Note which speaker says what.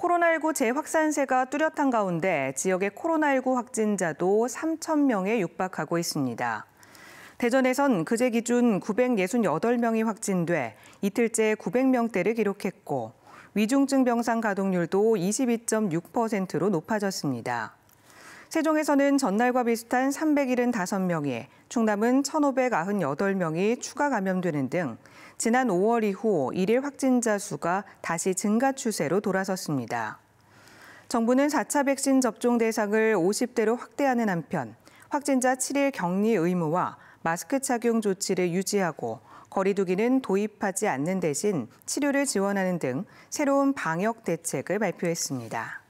Speaker 1: 코로나19 재확산세가 뚜렷한 가운데 지역의 코로나19 확진자도 3천 명에 육박하고 있습니다. 대전에선 그제 기준 968명이 확진돼 이틀째 900명대를 기록했고 위중증 병상 가동률도 22.6%로 높아졌습니다. 세종에서는 전날과 비슷한 375명이, 충남은 1,598명이 추가 감염되는 등 지난 5월 이후 1일 확진자 수가 다시 증가 추세로 돌아섰습니다. 정부는 4차 백신 접종 대상을 50대로 확대하는 한편 확진자 7일 격리 의무와 마스크 착용 조치를 유지하고 거리두기는 도입하지 않는 대신 치료를 지원하는 등 새로운 방역 대책을 발표했습니다.